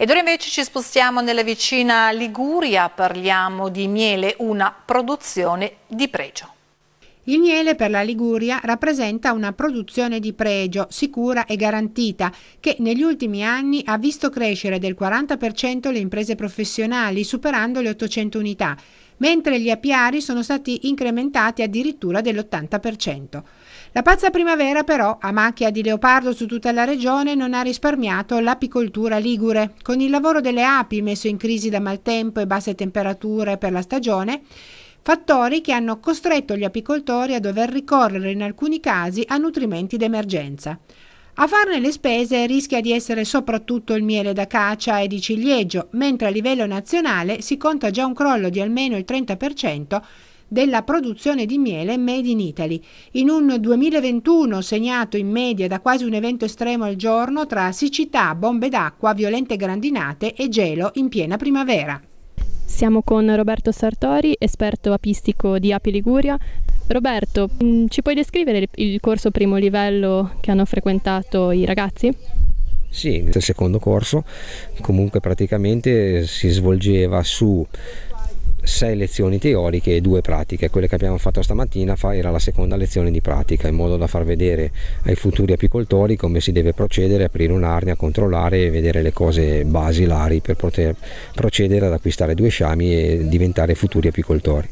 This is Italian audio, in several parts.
Ed ora invece ci spostiamo nella vicina Liguria, parliamo di miele, una produzione di pregio. Il miele per la Liguria rappresenta una produzione di pregio, sicura e garantita, che negli ultimi anni ha visto crescere del 40% le imprese professionali, superando le 800 unità, mentre gli apiari sono stati incrementati addirittura dell'80%. La pazza primavera però, a macchia di leopardo su tutta la regione, non ha risparmiato l'apicoltura ligure. Con il lavoro delle api messo in crisi da maltempo e basse temperature per la stagione, fattori che hanno costretto gli apicoltori a dover ricorrere in alcuni casi a nutrimenti d'emergenza. A farne le spese rischia di essere soprattutto il miele da d'acacia e di ciliegio, mentre a livello nazionale si conta già un crollo di almeno il 30% della produzione di miele made in Italy. In un 2021 segnato in media da quasi un evento estremo al giorno tra siccità, bombe d'acqua, violente grandinate e gelo in piena primavera. Siamo con Roberto Sartori, esperto apistico di Api Liguria. Roberto, mm, ci puoi descrivere il corso primo livello che hanno frequentato i ragazzi? Sì, il secondo corso comunque praticamente si svolgeva su sei lezioni teoriche e due pratiche. Quelle che abbiamo fatto stamattina fa, era la seconda lezione di pratica, in modo da far vedere ai futuri apicoltori come si deve procedere, aprire un'arnia, controllare e vedere le cose basilari per poter procedere ad acquistare due sciami e diventare futuri apicoltori.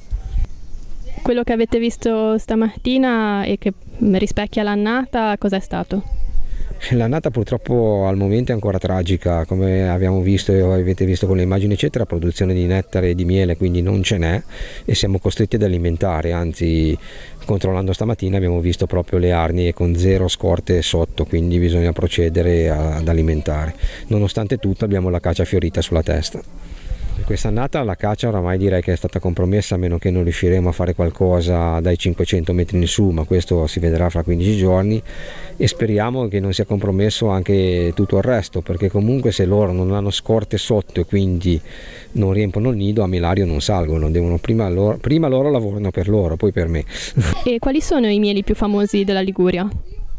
Quello che avete visto stamattina e che rispecchia l'annata, cos'è stato? L'annata purtroppo al momento è ancora tragica, come abbiamo visto e avete visto con le immagini eccetera, produzione di nettare e di miele quindi non ce n'è e siamo costretti ad alimentare, anzi controllando stamattina abbiamo visto proprio le arnie con zero scorte sotto, quindi bisogna procedere ad alimentare. Nonostante tutto abbiamo la caccia fiorita sulla testa. Quest'annata la caccia oramai direi che è stata compromessa a meno che non riusciremo a fare qualcosa dai 500 metri in su, ma questo si vedrà fra 15 giorni e speriamo che non sia compromesso anche tutto il resto, perché comunque se loro non hanno scorte sotto e quindi non riempiono il nido, a Milario non salgono, devono prima loro, prima loro lavorano per loro, poi per me. E quali sono i mieli più famosi della Liguria?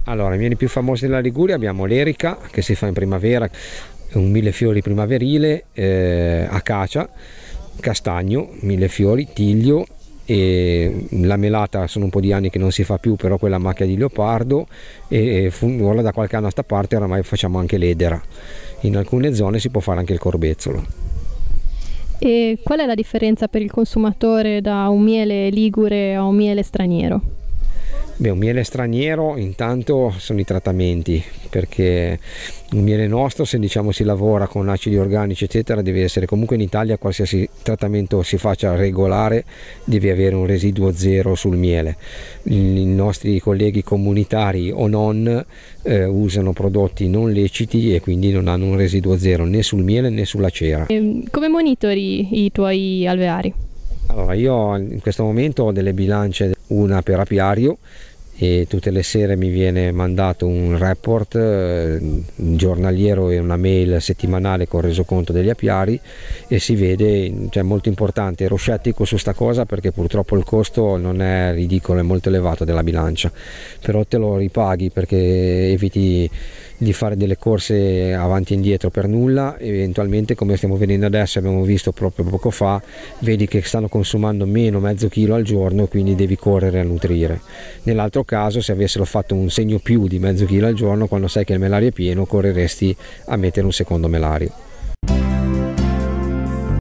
Allora, i mieli più famosi della Liguria abbiamo l'erica che si fa in primavera, un mille fiori primaverile, eh, acacia, castagno, mille fiori, tiglio e la melata sono un po' di anni che non si fa più però quella macchia di leopardo e ora da qualche anno a sta parte oramai facciamo anche l'edera in alcune zone si può fare anche il corbezzolo e qual è la differenza per il consumatore da un miele ligure a un miele straniero? Beh, un miele straniero intanto sono i trattamenti, perché un miele nostro se diciamo si lavora con acidi organici eccetera deve essere comunque in Italia qualsiasi trattamento si faccia regolare deve avere un residuo zero sul miele. I nostri colleghi comunitari o non eh, usano prodotti non leciti e quindi non hanno un residuo zero né sul miele né sulla cera. Ehm, come monitori i tuoi alveari? Allora, io in questo momento ho delle bilance, una per apiario e tutte le sere mi viene mandato un report eh, giornaliero e una mail settimanale con resoconto degli apiari e si vede, cioè molto importante, ero scettico su sta cosa perché purtroppo il costo non è ridicolo, è molto elevato della bilancia, però te lo ripaghi perché eviti di fare delle corse avanti e indietro per nulla, eventualmente come stiamo vedendo adesso, abbiamo visto proprio poco fa, vedi che stanno consumando meno mezzo chilo al giorno e quindi devi correre a nutrire. Nell'altro caso se avessero fatto un segno più di mezzo chilo al giorno, quando sai che il melario è pieno, correresti a mettere un secondo melario.